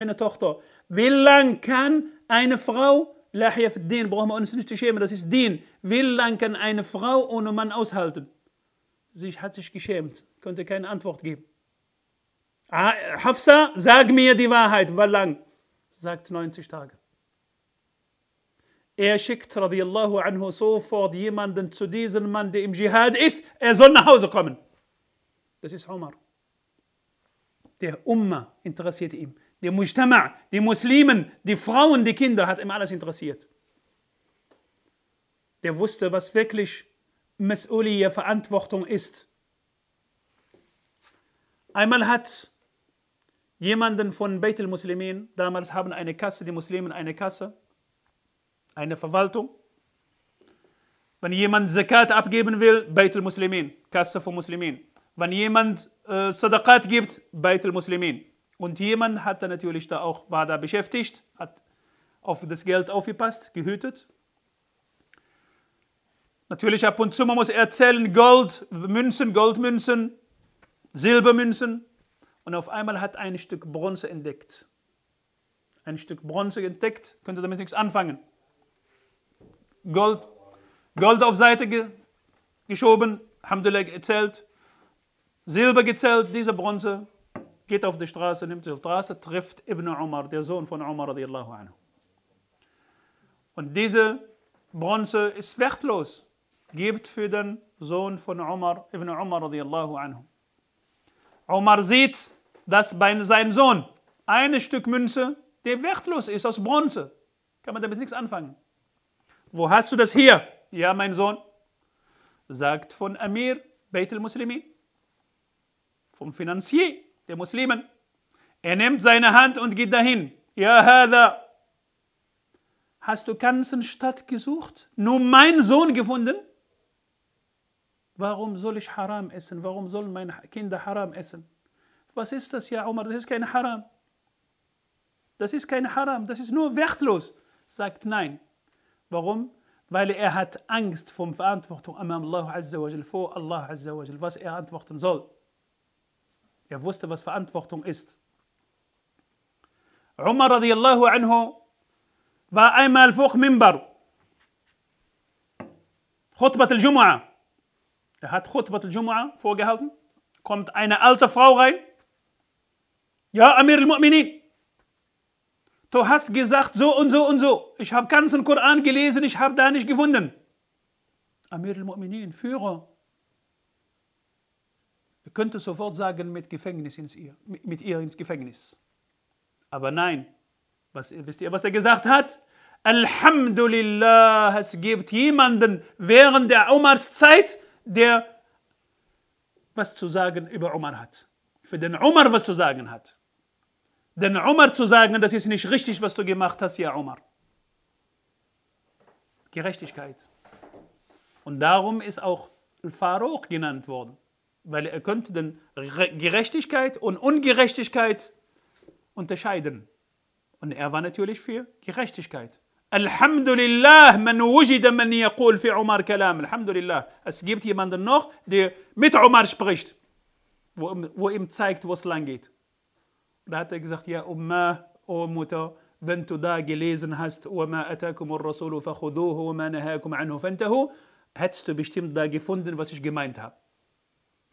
eine Tochter. Wie lang kann eine Frau, Lahia für Din, brauchen wir uns nicht zu schämen, das ist Din. Wie lang kann eine Frau ohne Mann aushalten? Sie hat sich geschämt, konnte keine Antwort geben. Ah, Hafsa, sag mir die Wahrheit, wie lang? Sagt 90 Tage. Er schickt radiallahu anhu sofort jemanden zu diesem Mann, der im Dschihad ist, er soll nach Hause kommen. Das ist Omar. Der Umma interessiert ihn die Mujtama, die Muslimen, die Frauen, die Kinder, hat ihm alles interessiert. Der wusste, was wirklich Mas'uliyya Verantwortung ist. Einmal hat jemanden von Beit al-Muslimin, damals haben eine Kasse, die Muslimen eine Kasse, eine Verwaltung. Wenn jemand Zakat abgeben will, Beit al-Muslimin, Kasse von Muslimin. Wenn jemand äh, Sadakat gibt, Beit al-Muslimin. Und jemand hat da natürlich da auch, war da beschäftigt, hat auf das Geld aufgepasst, gehütet. Natürlich ab und zu, man muss erzählen, Gold, Münzen, Goldmünzen, Silbermünzen. Und auf einmal hat ein Stück Bronze entdeckt. Ein Stück Bronze entdeckt, könnte damit nichts anfangen. Gold, Gold auf Seite ge geschoben, Alhamdulillah gezählt, Silber gezählt, diese Bronze, geht auf die Straße, nimmt auf die Straße, trifft Ibn Umar, der Sohn von Umar radiallahu anhu. Und diese Bronze ist wertlos, gibt für den Sohn von Umar, Ibn Umar radiallahu anhu. Umar sieht, dass bei seinem Sohn ein Stück Münze, der wertlos ist, aus Bronze, kann man damit nichts anfangen. Wo hast du das hier? Ja, mein Sohn, sagt von Amir Beit al-Muslimin, vom Finanzier der Muslimen. Er nimmt seine Hand und geht dahin. Ja, Hada. Hast du ganzen Stadt gesucht, nur mein Sohn gefunden? Warum soll ich Haram essen? Warum sollen meine Kinder Haram essen? Was ist das, ja, Omar? Das ist kein Haram. Das ist kein Haram, das ist nur wertlos. Sagt nein. Warum? Weil er hat Angst vor Verantwortung am Allah Azza wa vor Allah Azza wa was er antworten soll. Er wusste, was Verantwortung ist. Umar radiallahu anhu war einmal vor Mimbar. Khutbat al-Jumu'ah. Er hat Khutbat al-Jumu'ah vorgehalten. Kommt eine alte Frau rein. Ja, Amir al-Mu'minin. Du hast gesagt so und so und so. Ich habe ganzen Koran gelesen, ich habe da nicht gefunden. Amir al-Mu'minin, Führer könnte sofort sagen, mit Gefängnis ins ihr, mit ihr ins Gefängnis. Aber nein, was, wisst ihr, was er gesagt hat? Alhamdulillah, es gibt jemanden während der Omars Zeit, der was zu sagen über Omar hat. Für den Omar was zu sagen hat. Den Omar zu sagen, das ist nicht richtig, was du gemacht hast, ja Omar. Gerechtigkeit. Und darum ist auch Al-Faruq genannt worden weil er könnte dann Gerechtigkeit und Ungerechtigkeit unterscheiden. Und er war natürlich für Gerechtigkeit. Alhamdulillah, man wujida man yaqul fi Umar kalam. Alhamdulillah. Es gibt jemanden noch, der mit Umar spricht, wo, wo ihm zeigt, wo es lang geht. Da hat er gesagt, ja Umma, o oh Mutter, wenn du da gelesen hast, وَمَا أَتَاكُمُ الرَّسُولُ فَخُذُوهُ وَمَا نَهَاكُمْ عَنْهُ فَانْتَهُ, hättest du bestimmt da gefunden, was ich gemeint habe.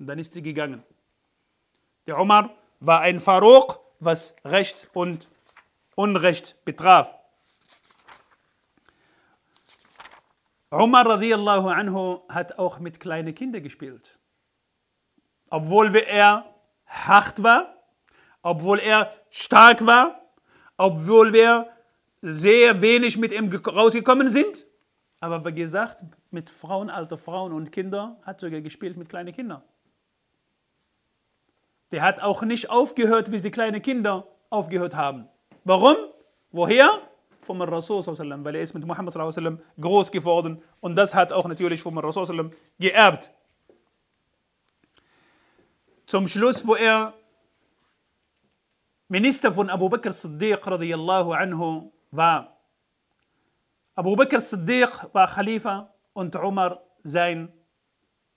Und dann ist sie gegangen. Der Omar war ein Faruq, was Recht und Unrecht betraf. Umar anhu hat auch mit kleinen Kindern gespielt. Obwohl er hart war, obwohl er stark war, obwohl wir sehr wenig mit ihm rausgekommen sind. Aber wie gesagt, mit Frauen, alte Frauen und Kindern hat sogar gespielt mit kleinen Kindern. Der hat auch nicht aufgehört, bis die kleinen Kinder aufgehört haben. Warum? Woher? Vom Rasul, weil er ist mit Muhammad groß geworden und das hat auch natürlich vom Rasul geerbt. Zum Schluss, wo er Minister von Abu Bakr Siddiq radiallahu anhu war. Abu Bakr Siddiq war Khalifa und Umar sein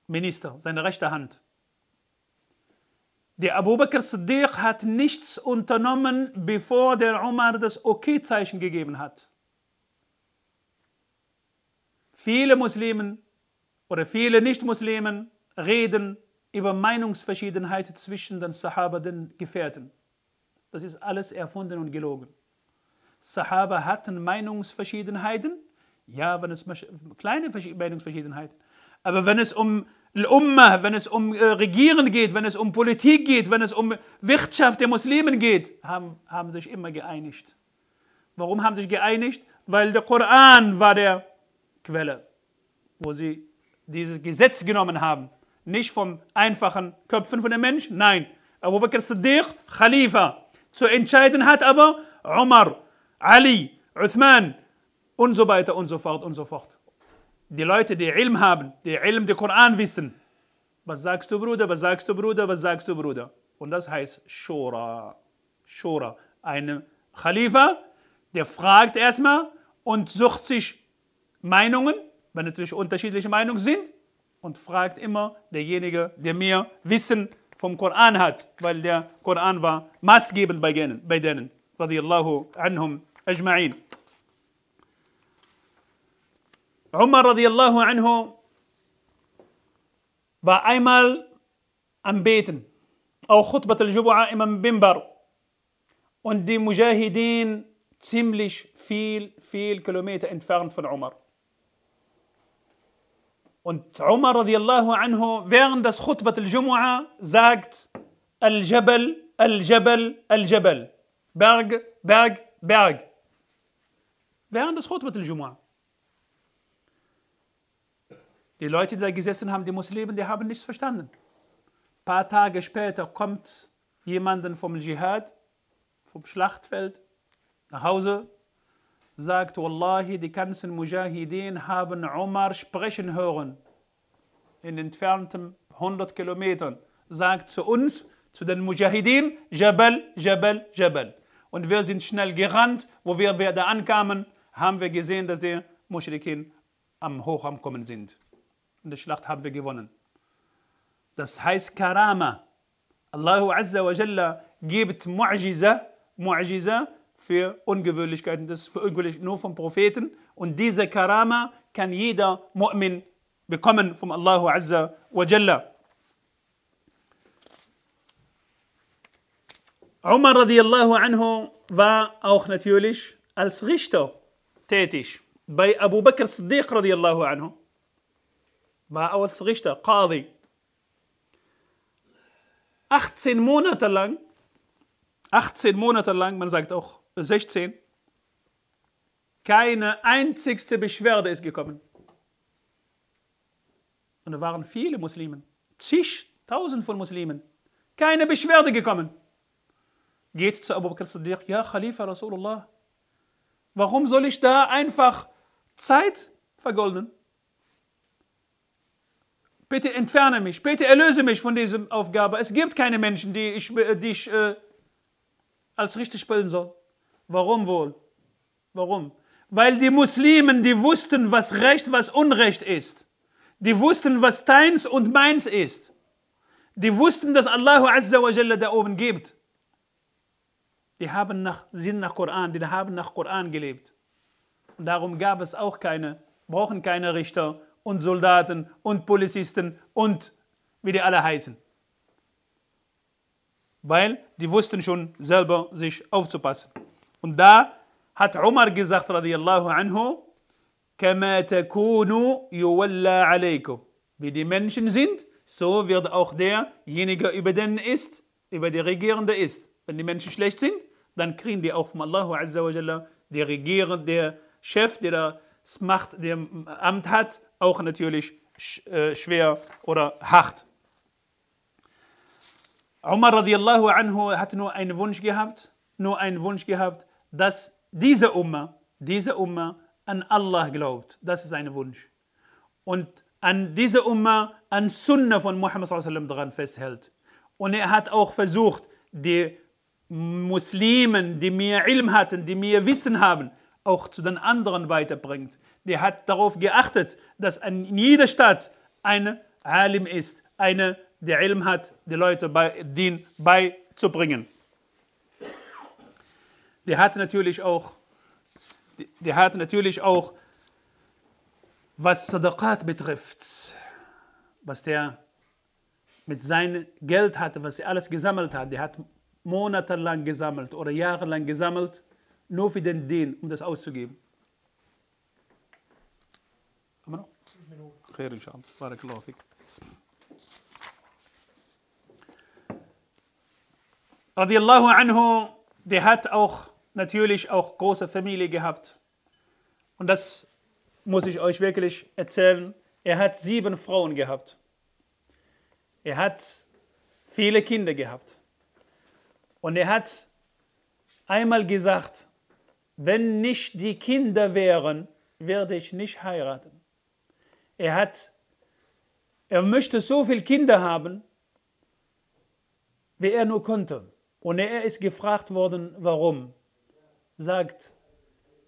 Minister, seine rechte Hand. Der Abu Bakr Siddiq hat nichts unternommen, bevor der Umar das Okay-Zeichen gegeben hat. Viele Muslimen oder viele Nicht-Muslimen reden über Meinungsverschiedenheit zwischen den Sahaba, den Gefährten. Das ist alles erfunden und gelogen. Sahaba hatten Meinungsverschiedenheiten, ja, wenn es kleine Meinungsverschiedenheiten, aber wenn es um Ummah, wenn es um äh, Regieren geht, wenn es um Politik geht, wenn es um Wirtschaft der Muslimen geht, haben, haben sich immer geeinigt. Warum haben sich geeinigt? Weil der Koran war der Quelle, wo sie dieses Gesetz genommen haben. Nicht von einfachen Köpfen von den Menschen, nein. Abu Bakr Siddiq, Khalifa. Zu entscheiden hat aber Umar, Ali, Uthman und so weiter und so fort und so fort die Leute, die Ilm haben, die Ilm, die Koran wissen. Was sagst du, Bruder? Was sagst du, Bruder? Was sagst du, Bruder? Und das heißt Shura. Shura. Ein Khalifa, der fragt erstmal und sucht sich Meinungen, wenn natürlich unterschiedliche Meinungen sind, und fragt immer derjenige, der mehr Wissen vom Koran hat, weil der Koran war maßgebend bei denen, bei denen. Radiallahu anhum ajma'in. Umar radiallahu anhu war einmal am Beten, auch Khutbat al-Jumu'ah im Bimbar. Und die Mujahideen ziemlich viel, viel Kilometer entfernt von Umar. Und Umar radiallahu anhu während des Khutbat al-Jumu'ah sagt Al-Jabal, Al-Jabal, Al-Jabal. Berg, Berg, Berg. Während des Khutbat al-Jumu'ah. Die Leute, die da gesessen haben, die Muslimen, die haben nichts verstanden. Ein paar Tage später kommt jemand vom Dschihad, vom Schlachtfeld, nach Hause, sagt, Wallahi, die ganzen Mujahideen haben Omar sprechen hören, in entfernten 100 Kilometern, sagt zu uns, zu den Mujahideen, Jabal, Jabal, Jabal. Und wir sind schnell gerannt, wo wir da ankamen, haben wir gesehen, dass die Muschrikin am Kommen sind. In der Schlacht haben wir gewonnen. Das heißt Karama. Allahu Azza wa Jalla gibt Mu'jiza, Mu'jiza für Ungewöhnlichkeiten, das ist für ungewöhnlich nur vom Propheten. Und diese Karama kann jeder Mu'min bekommen vom Allahu Azza wa Jalla. Umar radiallahu anhu war auch natürlich als Richter tätig bei Abu Bakr Siddiq radiallahu anhu war als Richter, Qadi. 18 Monate lang, 18 Monate lang, man sagt auch 16, keine einzigste Beschwerde ist gekommen. Und da waren viele Muslimen, zigtausend von Muslimen, keine Beschwerde gekommen. Geht zu Abu Bakr Siddiq, ja Khalifa Rasulullah, warum soll ich da einfach Zeit vergolden? Bitte entferne mich, bitte erlöse mich von dieser Aufgabe. Es gibt keine Menschen, die ich, äh, die ich äh, als Richter spielen soll. Warum wohl? Warum? Weil die Muslimen, die wussten, was Recht, was Unrecht ist. Die wussten, was deins und meins ist. Die wussten, dass Allah Azza wa Jalla da oben gibt. Die haben nach, sind nach Koran, die haben nach Koran gelebt. Und darum gab es auch keine, brauchen keine Richter und Soldaten und Polizisten und wie die alle heißen. Weil die wussten schon selber, sich aufzupassen. Und da hat Omar gesagt, radiallahu anhu, Wie die Menschen sind, so wird auch derjenige, über den ist, über die Regierende ist. Wenn die Menschen schlecht sind, dann kriegen die auch von Allah Azza wa Jalla, der Regierende, der Chef, der das Macht, der Amt hat, auch natürlich äh, schwer oder hart. Umar radiallahu anhu hat nur einen Wunsch gehabt, nur einen Wunsch gehabt, dass diese Umma, diese Umma an Allah glaubt. Das ist ein Wunsch. Und an diese Umma, an Sunna von Muhammad daran festhält. Und er hat auch versucht, die Muslimen, die mehr Ilm hatten, die mehr Wissen haben, auch zu den anderen weiterbringt der hat darauf geachtet, dass in jeder Stadt ein Alim ist, einer, der Ilm hat, die Leute bei, den beizubringen. Der hat natürlich auch, der hat natürlich auch, was Sadaqat betrifft, was der mit seinem Geld hatte, was er alles gesammelt hat, der hat monatelang gesammelt oder jahrelang gesammelt, nur für den Dien, um das auszugeben. خير ان شاء الله بارك الله فيك radiallahu anhu, der hat auch natürlich auch große Familie gehabt. Und das muss ich euch wirklich erzählen. Er hat sieben Frauen gehabt. Er hat viele Kinder gehabt. Und er hat einmal gesagt, wenn nicht die Kinder wären, werde ich nicht heiraten. Er hat, er möchte so viele Kinder haben, wie er nur konnte. Und er ist gefragt worden, warum. Sagt,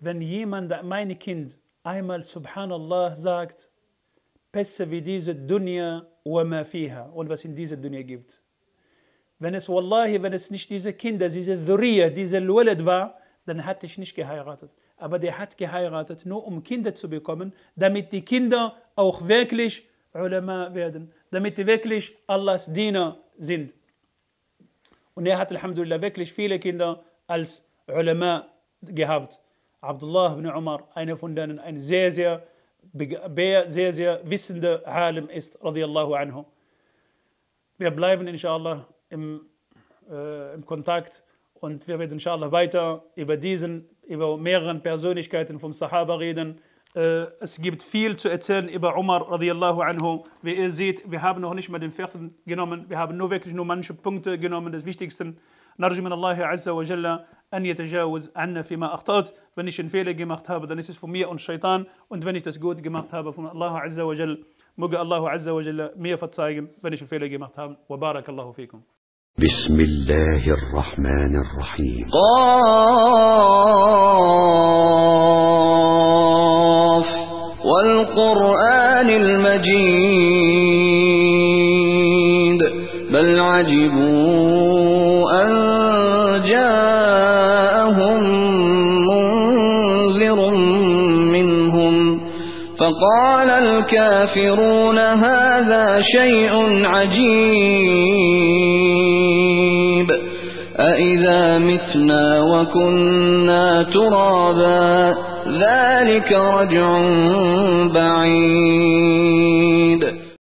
wenn jemand, mein Kind, einmal Subhanallah sagt, besser wie diese Dunya wa ma fiha und was in dieser Dunya gibt. Wenn es, Wallahi, wenn es nicht diese Kinder, diese Dhuriya, diese Lualad war, dann hatte ich nicht geheiratet. Aber der hat geheiratet, nur um Kinder zu bekommen, damit die Kinder auch wirklich Ulema werden, damit die wirklich Allahs Diener sind. Und er hat Alhamdulillah wirklich viele Kinder als Ulema gehabt. Abdullah ibn Umar, einer von denen, ein sehr, sehr, sehr, sehr, sehr wissender Alim ist, radiallahu anhu. Wir bleiben inshallah im, äh, im Kontakt. Und wir werden inshallah weiter über diesen, über mehreren Persönlichkeiten vom Sahaba reden. Äh, es gibt viel zu erzählen über Umar radiallahu anhu. Wie ihr seht, wir haben noch nicht mal den vierten genommen. Wir haben nur wirklich nur manche Punkte genommen, das Wichtigste. نرجو من الله عز وجل أن يتجاوز عنا فيما أخطأت wenn ich einen Fehler gemacht habe dann ist es von mir und Shaitan und wenn ich das gut gemacht habe von Allah عز وجل möge Allah عز وجل mir verzeihen wenn ich einen Fehler gemacht habe وبارك الله فيكم بسم الله الرحمن الرحيم قاف والقرآن المجيد بل عجبوا أن جاءهم منذر منهم فقال الكافرون هذا شيء عجيب أَإِذَا مِتْنَا وَكُنَّا تُرَابًا ذَلِكَ رَجْعٌ بَعِيدٌ